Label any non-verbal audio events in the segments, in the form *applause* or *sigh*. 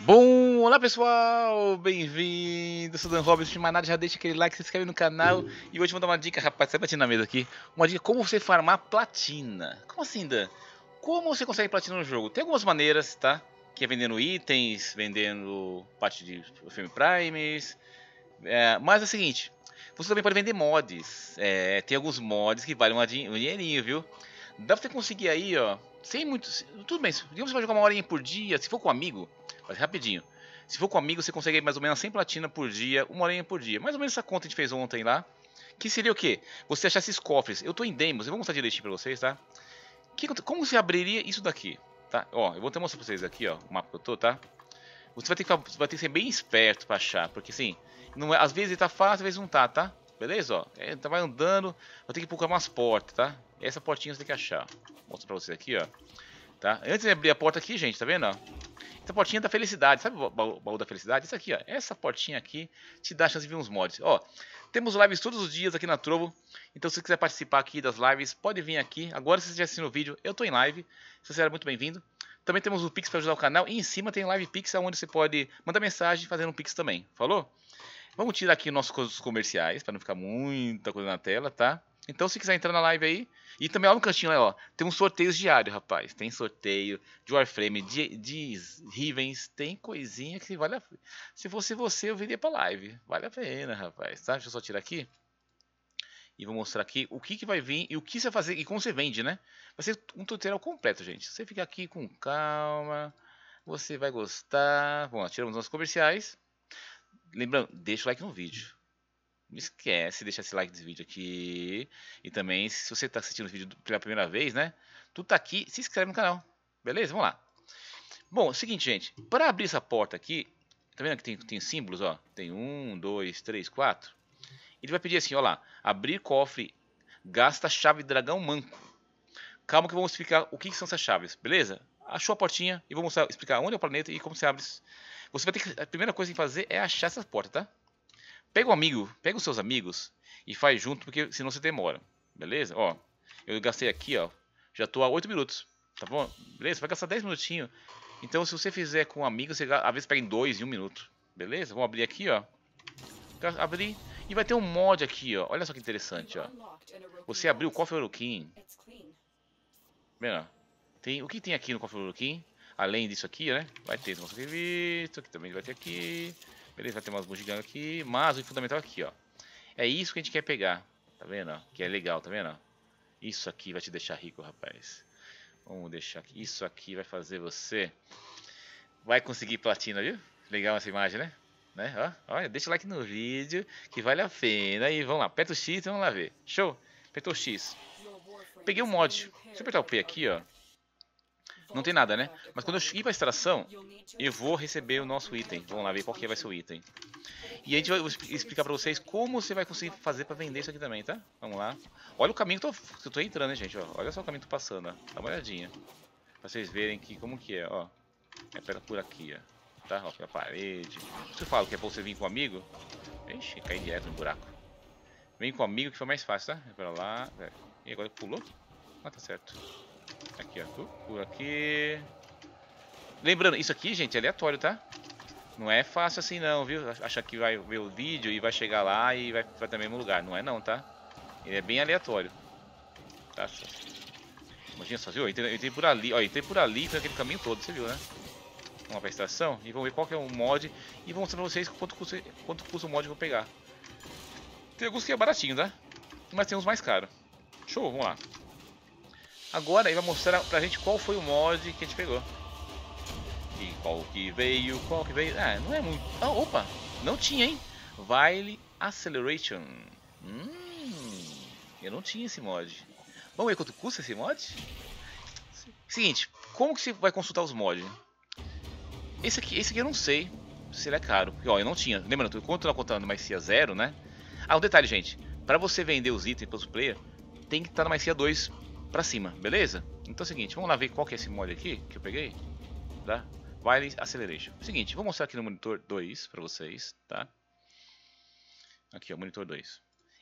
Bom, olá pessoal, bem-vindo, sou Dan Robbins, de Maná, já deixa aquele like, se inscreve no canal e hoje vou dar uma dica, rapaz, sai platina na aqui, uma dica como você farmar platina. Como assim, Dan? Como você consegue platina no jogo? Tem algumas maneiras, tá? Que é vendendo itens, vendendo parte de filme primes, é, mas é o seguinte, você também pode vender mods, é, tem alguns mods que valem um dinheirinho, viu? Dá pra você conseguir aí, ó, sem muito, tudo bem, digamos que você vai jogar uma horinha por dia, se for com um amigo mas rapidinho. Se for comigo, você consegue mais ou menos 100 platina por dia, uma horinha por dia. Mais ou menos essa conta a gente fez ontem lá. Que seria o quê? Você achar esses cofres. Eu tô em demos, eu vou mostrar direitinho pra vocês, tá? Que, como você abriria isso daqui? Tá? Ó, eu vou até mostrar pra vocês aqui, ó, o mapa que eu tô, tá? Você vai ter que, vai ter que ser bem esperto pra achar, porque assim, não é, às vezes tá fácil, às vezes não tá, tá? Beleza, ó? É, então vai andando, vai ter que procurar umas portas, tá? Essa portinha você tem que achar. mostra pra vocês aqui, ó. Tá? Antes de abrir a porta aqui, gente, tá vendo? Ó? Essa portinha da felicidade, sabe o baú, baú da felicidade? Isso aqui, ó. Essa portinha aqui te dá a chance de ver uns mods. Ó, temos lives todos os dias aqui na Trovo. Então, se você quiser participar aqui das lives, pode vir aqui. Agora, se você já assistiu o vídeo, eu estou em live. Se você era muito bem-vindo. Também temos o Pix para ajudar o canal. E em cima tem Live Pix, onde você pode mandar mensagem fazendo um Pix também. Falou? Vamos tirar aqui nossos comerciais, para não ficar muita coisa na tela, tá? Então, se quiser entrar na live aí. E também lá no cantinho, ó. Tem uns sorteios diários, rapaz. Tem sorteio de Warframe, de, de Rivens. Tem coisinha que vale a pena. Se fosse você, eu viria pra live. Vale a pena, rapaz. Tá? Deixa eu só tirar aqui. E vou mostrar aqui o que, que vai vir e o que você vai fazer e como você vende, né? Vai ser um tutorial completo, gente. Você fica aqui com calma. Você vai gostar. Bom, ó, tiramos nossos comerciais. Lembrando, deixa o like no vídeo não esquece, de deixar esse like desse vídeo aqui. E também, se você está assistindo o vídeo pela primeira vez, né? Tu tá aqui, se inscreve no canal. Beleza? Vamos lá. Bom, é o seguinte, gente. Para abrir essa porta aqui, tá vendo que tem, tem símbolos, ó? Tem um, dois, três, quatro. Ele vai pedir assim, ó lá. Abrir cofre, gasta chave dragão manco. Calma que eu vou explicar o que, que são essas chaves, beleza? Achou a portinha e vou mostrar, explicar onde é o planeta e como se abre. Você vai ter que, a primeira coisa que fazer é achar essa porta, tá? Pega um amigo, pega os seus amigos e faz junto, porque senão você demora. Beleza? Ó, eu gastei aqui, ó. Já tô há 8 minutos. Tá bom? Beleza? Vai gastar 10 minutinhos. Então, se você fizer com um amigo, você às vezes pega em 2 em 1 um minuto. Beleza? Vamos abrir aqui, ó. Abrir. E vai ter um mod aqui, ó. Olha só que interessante, ó. Você abriu o cofre Orokin. Pera. Tem, o que tem aqui no cofre Orokin? Além disso aqui, né? Vai ter esse Aqui também vai ter aqui. Beleza, tem umas bugigangas aqui, mas o fundamental é aqui, ó. É isso que a gente quer pegar, tá vendo? Ó? Que é legal, tá vendo? Isso aqui vai te deixar rico, rapaz. Vamos deixar aqui. Isso aqui vai fazer você... Vai conseguir platina, viu? Legal essa imagem, né? né? Ó, olha, deixa o like no vídeo, que vale a pena. E vamos lá, aperta o X e vamos lá ver. Show! Apertou o X. Peguei o um mod. Deixa eu apertar o P aqui, ó. Não tem nada, né? Mas quando eu ir pra extração, eu vou receber o nosso item. Vamos lá ver qual que vai ser o item. E a gente vai explicar pra vocês como você vai conseguir fazer pra vender isso aqui também, tá? Vamos lá. Olha o caminho que eu tô, tô entrando, né, gente? Ó, olha só o caminho que eu tô passando, ó. Dá uma olhadinha. Pra vocês verem que, como que é, ó. É pela por aqui, ó. Tá? Ó, pela é parede. Você fala que é pra você vir com um amigo? Ixi, caí direto no buraco. Vem com um amigo que foi mais fácil, tá? É pra lá. E agora pulou? Ah, tá certo. Aqui, ó. por aqui. Lembrando, isso aqui, gente, é aleatório, tá? Não é fácil assim não, viu? Achar que vai ver o vídeo e vai chegar lá e vai para o mesmo lugar. Não é não, tá? Ele é bem aleatório. Tá? Imagina só, viu? Eu entrei, eu entrei por ali, ó, entrei por ali, foi aquele caminho todo, você viu, né? Vamos lá pra estação e vamos ver qual que é o mod e vou mostrar pra vocês quanto custa, quanto custa o mod que eu vou pegar. Tem alguns que é baratinho, tá? Mas tem uns mais caros. Show, vamos lá agora ele vai mostrar pra gente qual foi o mod que a gente pegou. E qual que veio, qual que veio. Ah, não é muito. Ah, opa! Não tinha, hein? Vile Acceleration. Hum, eu não tinha esse mod. Vamos ver quanto custa esse mod? Seguinte, como que você vai consultar os mods? Esse aqui, esse aqui eu não sei se ele é caro. Porque, ó, eu não tinha. Lembrando, eu continuo contando macia é zero, né? Ah, um detalhe, gente. Para você vender os itens para os player, tem que estar na macia 2 pra cima, beleza? Então é o seguinte, vamos lá ver qual que é esse mod aqui que eu peguei, tá? Wireless Acceleration. É seguinte, vou mostrar aqui no monitor 2 pra vocês, tá? Aqui, ó, monitor 2.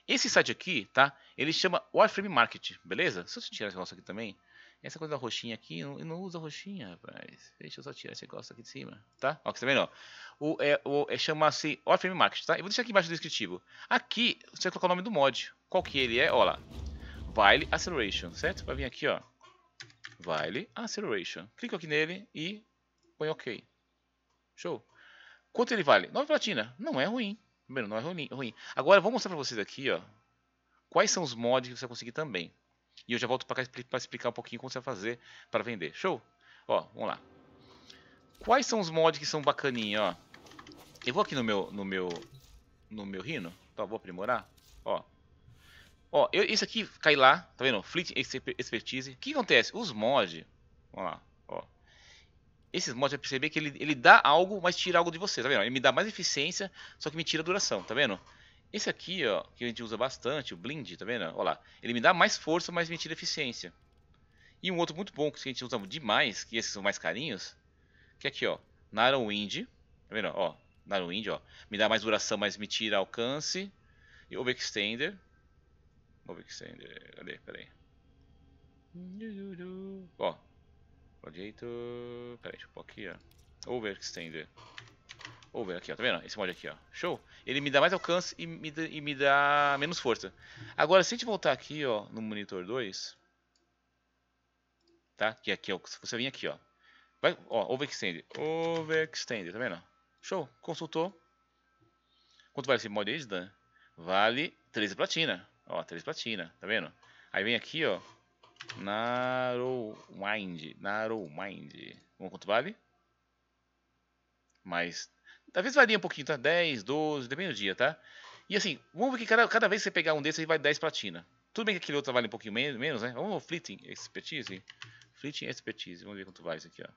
Esse site aqui, tá? Ele chama Warframe Market, beleza? Se eu tirar esse negócio aqui também, essa coisa da roxinha aqui, eu não usa roxinha, rapaz. Deixa eu só tirar esse negócio aqui de cima, tá? Ó, que você tá vendo, ó. O, é, o, é, Chama-se Warframe Market, tá? Eu vou deixar aqui embaixo no descritivo. Aqui, você vai colocar o nome do mod. Qual que ele é? Ó lá. Vile Acceleration, certo? Vai vir aqui, ó. Vile Acceleration. Clico aqui nele e põe OK. Show. Quanto ele vale? 9 platina. Não é ruim. Primeiro, não é ruim. Agora, vou mostrar pra vocês aqui, ó. Quais são os mods que você vai conseguir também. E eu já volto pra cá pra explicar um pouquinho como você vai fazer pra vender. Show? Ó, vamos lá. Quais são os mods que são bacaninhos? ó. Eu vou aqui no meu, no meu, no meu Rhino. Tá, vou aprimorar. Ó, Ó, eu, isso aqui cai lá, tá vendo? Fleet Expertise. O que acontece? Os mods, vamos lá, ó. Esses mods, vai perceber que ele, ele dá algo, mas tira algo de você, tá vendo? Ele me dá mais eficiência, só que me tira duração, tá vendo? Esse aqui, ó, que a gente usa bastante, o Blind, tá vendo? Ó lá, ele me dá mais força, mas me tira eficiência. E um outro muito bom que a gente usa demais, que esses são mais carinhos, que é aqui, ó, Narrowwind, tá vendo? Ó, Narrowwind, ó, me dá mais duração, mas me tira alcance. E Overextender, Mob Extender. Cadê? Peraí. Ó. Pro jeito, Peraí, deixa eu pôr aqui, ó. Over Extender. Over aqui, ó. Tá vendo? Esse mod aqui, ó. Show. Ele me dá mais alcance e me, dá, e me dá menos força. Agora, se a gente voltar aqui, ó, no monitor 2. Tá? Que aqui, ó. É se você vir aqui, ó. Vai, ó, Over Extender, tá vendo? Show. Consultou. Quanto vale esse mod aí, Dan? Vale 13 platina. Ó, três platina, tá vendo? Aí vem aqui, ó. Narrow Mind. Narrow Mind. Vamos quanto vale? Mas. Talvez varia um pouquinho, tá? 10, 12, depende do dia, tá? E assim, vamos ver que cada, cada vez que você pegar um desses aí vai 10 platina. Tudo bem que aquele outro vale um pouquinho menos, menos né? Vamos ao Fleeting Expertise. Fleeting Expertise. Vamos ver quanto vale isso aqui, ó.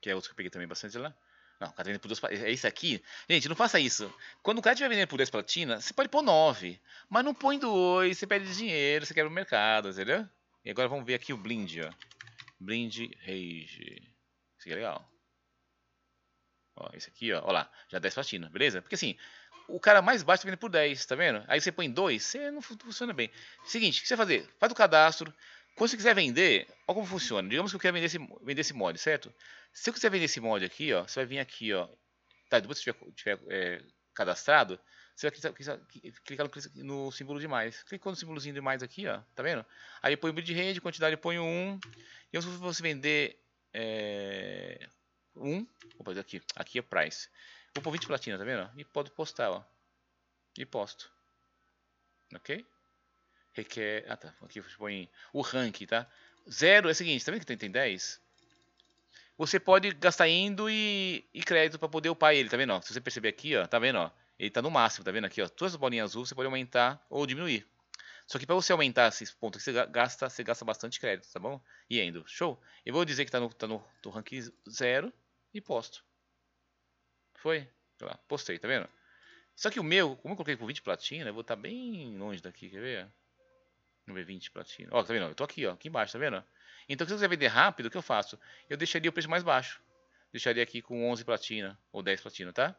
Que é outro que eu peguei também bastante lá. Não, o cara tá vendendo por duas platinas. É isso aqui? Gente, não faça isso. Quando o cara estiver vendendo por duas platinas, você pode pôr nove. Mas não põe dois, você perde dinheiro, você quebra o mercado, entendeu? E agora vamos ver aqui o blind, ó. Blind Rage. Isso aqui é legal. Ó, esse aqui, ó. Ó lá, já 10 platinas, beleza? Porque assim, o cara mais baixo tá vendendo por 10, tá vendo? Aí você põe 2, você não funciona bem. Seguinte, o que você vai fazer? Faz o cadastro, quando você quiser vender, olha como funciona. Digamos que eu quero vender esse, vender esse mod, certo? Se eu quiser vender esse mod aqui, ó, você vai vir aqui, ó. Tá, depois que você tiver, tiver é, cadastrado, você vai clicar, clicar no, no, símbolo de mais. Clicou no símbolozinho de mais aqui, ó, tá vendo? Aí põe o bid rede, quantidade põe 1. Um, e se você vender é, 1, um, opa, aqui, aqui é price. Vou pôr 20 platina, tá vendo? E pode postar, ó. E posto. Ok? requer. É, ah tá, aqui você põe o rank, tá? Zero é o seguinte, tá vendo que tem, tem 10? Você pode gastar indo e, e crédito para poder upar ele, tá vendo? Ó? Se você perceber aqui, ó, tá vendo? Ó? Ele tá no máximo, tá vendo aqui? Ó? Todas as bolinhas azul você pode aumentar ou diminuir. Só que para você aumentar esses pontos que você gasta, você gasta bastante crédito, tá bom? E indo, show? Eu vou dizer que tá no, tá no, no rank 0 e posto. Foi? Lá, postei, tá vendo? Só que o meu, como eu coloquei com 20 platina, eu vou estar tá bem longe daqui, quer ver? No B20 platina. Ó, tá vendo? Eu tô aqui, ó, aqui embaixo, tá vendo? Então, se você quiser vender rápido, o que eu faço? Eu deixaria o preço mais baixo. Deixaria aqui com 11 platina ou 10 platina, tá?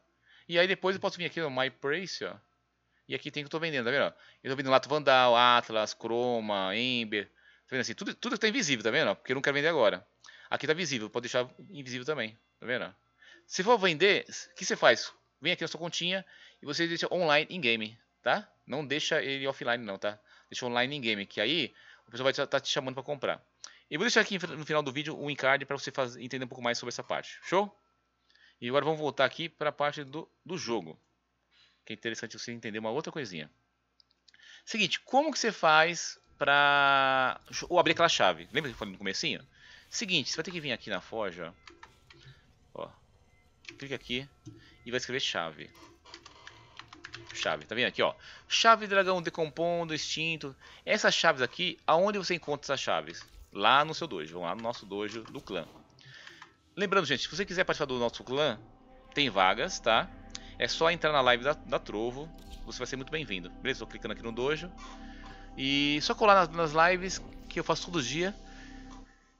E aí depois eu posso vir aqui no My Price, ó. E aqui tem o que eu tô vendendo, tá vendo? Eu tô vendendo Lato Vandal, Atlas, Chroma, Ember. Tá vendo assim? Tudo, tudo tá invisível, tá vendo? Porque eu não quero vender agora. Aqui tá visível, pode deixar invisível também. Tá vendo? Se for vender, o que você faz? Vem aqui na sua continha e você deixa online in-game, tá? Não deixa ele offline não, tá? Deixa online em game, que aí o pessoal vai estar tá te chamando para comprar. E vou deixar aqui no final do vídeo um encarte para você fazer, entender um pouco mais sobre essa parte. Show? E agora vamos voltar aqui para a parte do, do jogo. Que é interessante você entender uma outra coisinha. Seguinte, como que você faz para... Ou abrir aquela chave. Lembra que eu falei no comecinho? Seguinte, você vai ter que vir aqui na forja. Ó. Clica aqui e vai escrever chave chave. Tá vendo aqui, ó? Chave dragão decompondo, extinto. Essas chaves aqui, aonde você encontra essas chaves? Lá no seu dojo. Vamos lá no nosso dojo do clã. Lembrando, gente, se você quiser participar do nosso clã, tem vagas, tá? É só entrar na live da, da Trovo. Você vai ser muito bem-vindo. Beleza? Estou clicando aqui no dojo. E só colar nas, nas lives que eu faço todo dia.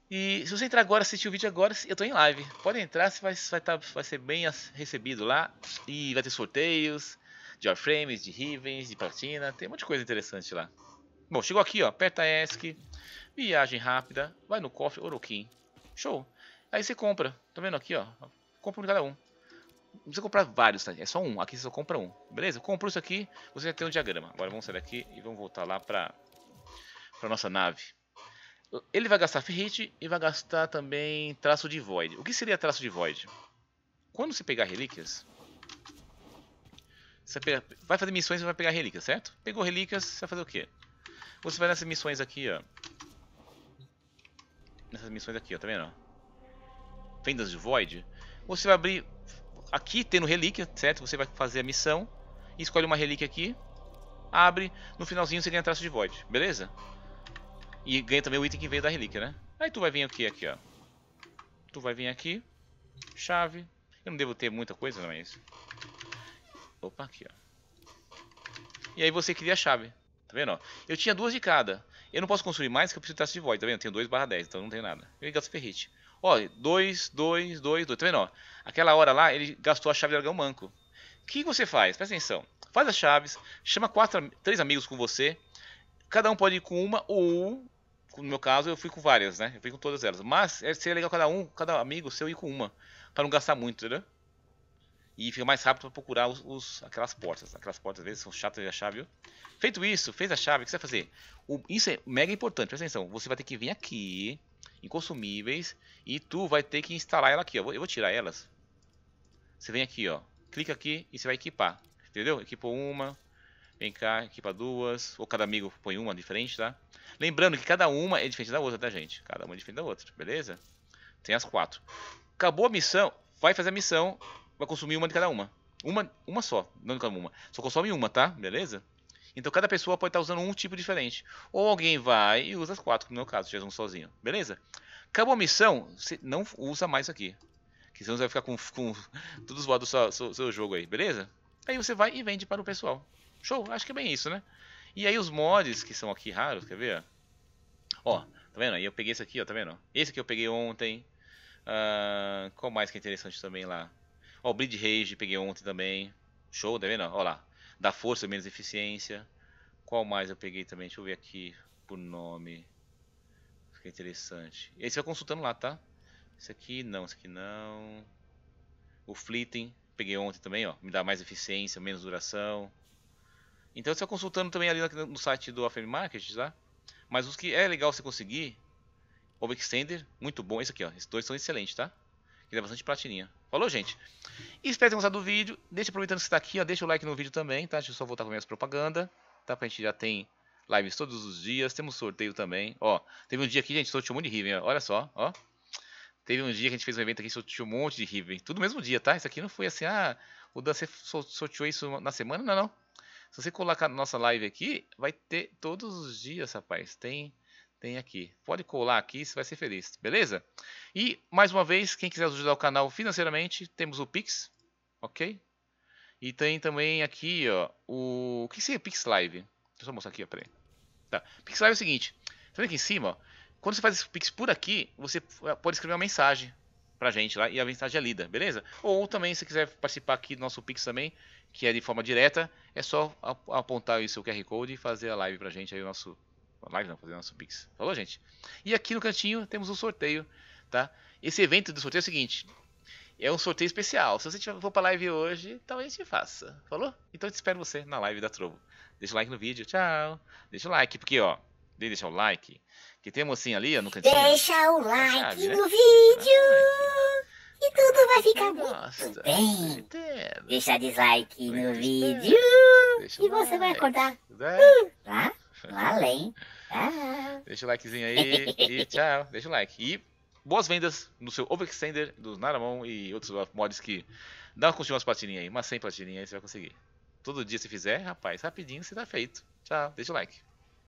E se você entrar agora, assistir o vídeo agora, eu estou em live. Pode entrar, você vai, vai, tá, vai ser bem recebido lá. E vai ter sorteios de Warframes, de Rivens, de Platina, tem um monte de coisa interessante lá. Bom, chegou aqui, ó, aperta ESC, viagem rápida, vai no cofre Oroquim, show. Aí você compra, tá vendo aqui, ó, compra um de cada um. Não precisa comprar vários, tá? é só um, aqui você só compra um, beleza? Comprou isso aqui, você já tem um diagrama. Agora vamos sair daqui e vamos voltar lá pra, pra nossa nave. Ele vai gastar ferrite e vai gastar também traço de void. O que seria traço de void? Quando você pegar relíquias, você vai fazer missões e vai pegar relíquias, certo? Pegou relíquias, você vai fazer o quê? Você vai nessas missões aqui, ó. Nessas missões aqui, ó, tá vendo? Vendas de Void. Você vai abrir... Aqui, tendo relíquia, certo? Você vai fazer a missão. Escolhe uma relíquia aqui. Abre. No finalzinho você ganha traço de Void, beleza? E ganha também o item que veio da relíquia, né? Aí tu vai vir aqui, aqui, ó. Tu vai vir aqui. Chave. Eu não devo ter muita coisa, não é isso? Opa, aqui, ó. E aí você cria a chave. Tá vendo, ó? Eu tinha duas de cada. Eu não posso construir mais porque eu preciso de taça de void, tá vendo? Eu tenho 2 barra 10, então não tem nada. Eu gasto ferrite. Ó, 2, 2, 2, 2. Tá vendo, ó? Aquela hora lá, ele gastou a chave de dragão manco. O que você faz? Presta atenção. Faz as chaves, chama quatro, três amigos com você. Cada um pode ir com uma ou no meu caso, eu fui com várias, né? Eu fui com todas elas. Mas é, seria legal cada um, cada amigo seu ir com uma. para não gastar muito, entendeu? E fica mais rápido para procurar os, os, aquelas portas. Aquelas portas às vezes são chatas de achar, viu? Feito isso, fez a chave, o que você vai fazer? O, isso é mega importante, presta atenção. Você vai ter que vir aqui, em consumíveis, e tu vai ter que instalar ela aqui, ó. Eu vou tirar elas. Você vem aqui, ó. Clica aqui e você vai equipar. Entendeu? Equipou uma, Vem cá, equipa duas. Ou cada amigo põe uma diferente, tá? Lembrando que cada uma é diferente da outra, tá, gente? Cada uma é diferente da outra, beleza? Tem as quatro. Acabou a missão. Vai fazer a missão vai consumir uma de cada uma. Uma, uma só, não de cada uma. Só consome uma, tá? Beleza? Então cada pessoa pode estar usando um tipo diferente. Ou alguém vai e usa as quatro, no meu caso, já um sozinho. Beleza? Acabou a missão, você não usa mais isso aqui. Que senão você vai ficar com, com tudo zoado do seu, seu, seu jogo aí, beleza? Aí você vai e vende para o pessoal. Show, acho que é bem isso, né? E aí os mods que são aqui raros, quer ver? Ó, tá vendo? Aí eu peguei esse aqui, ó, tá vendo? Esse que eu peguei ontem. Uh, qual mais que é interessante também lá? Ó, oh, Bleed Rage peguei ontem também. Show, tá vendo? Ó lá. Dá força, menos eficiência. Qual mais eu peguei também? Deixa eu ver aqui por nome. Fica interessante. Esse eu consultando lá, tá? Esse aqui não, esse aqui não. O Flitting, peguei ontem também, ó. Me dá mais eficiência, menos duração. Então você vai consultando também ali no site do AFM Market, tá? Mas os que é legal você conseguir. Home Extender, muito bom. Esse aqui, ó. Esses dois são excelentes, tá? Ele é bastante platininha. Falou, gente? Espero ter gostado do vídeo. Deixa aproveitando que você tá aqui, ó, deixa o like no vídeo também, tá? Deixa eu só voltar com minhas propagandas. Tá? Pra gente já tem lives todos os dias. Temos sorteio também. Ó, teve um dia aqui, gente, sorteou um monte de Riven. Olha só, ó. Teve um dia que a gente fez um evento aqui, sorteou um monte de Riven. Tudo no mesmo dia, tá? Isso aqui não foi assim, ah, o Dan, você sorteou isso na semana? Não, não. Se você colocar nossa live aqui, vai ter todos os dias, rapaz. Tem tem aqui. Pode colar aqui, você vai ser feliz, beleza? E, mais uma vez, quem quiser ajudar o canal financeiramente, temos o Pix, ok? E tem também aqui, ó, o... O que seria Pix Live? Deixa eu só mostrar aqui, ó, peraí. Tá, Pix Live é o seguinte, tá vendo aqui em cima, ó? Quando você faz esse Pix por aqui, você pode escrever uma mensagem pra gente lá e a mensagem é lida, beleza? Ou também, se quiser participar aqui do nosso Pix também, que é de forma direta, é só apontar aí seu QR Code e fazer a live pra gente aí, o nosso live não, fazer nosso Pix. Falou, gente? E aqui no cantinho temos um sorteio, tá? Esse evento do sorteio é o seguinte: é um sorteio especial. Se você for pra live hoje, talvez te faça. Falou? Então eu te espero você na live da Trovo. Deixa o like no vídeo, tchau. Deixa o like, porque ó, deixa o like. Que tem mocinha ali, ó, no cantinho. Deixa o like sabe, né? no vídeo. Ah, e tudo vai ficar muito bem. Deixa dislike no vídeo. Deixa e você like. vai acordar. É. Hum, tá? Além. Ah. Deixa o likezinho aí e *laughs* tchau. Deixa o like. E boas vendas no seu Overextender, do Naramon e outros mods que dá uma umas platininhas aí, mas sem platininhas aí você vai conseguir. Todo dia se fizer, rapaz, rapidinho você tá feito. Tchau, deixa o like.